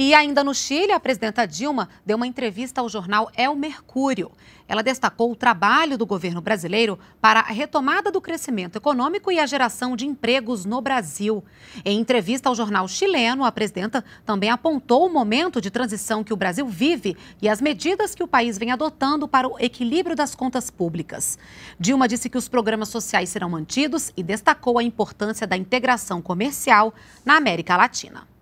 E ainda no Chile, a presidenta Dilma deu uma entrevista ao jornal El Mercúrio. Ela destacou o trabalho do governo brasileiro para a retomada do crescimento econômico e a geração de empregos no Brasil. Em entrevista ao jornal chileno, a presidenta também apontou o momento de transição que o Brasil vive e as medidas que o país vem adotando para o equilíbrio das contas públicas. Dilma disse que os programas sociais serão mantidos e destacou a importância da integração comercial na América Latina.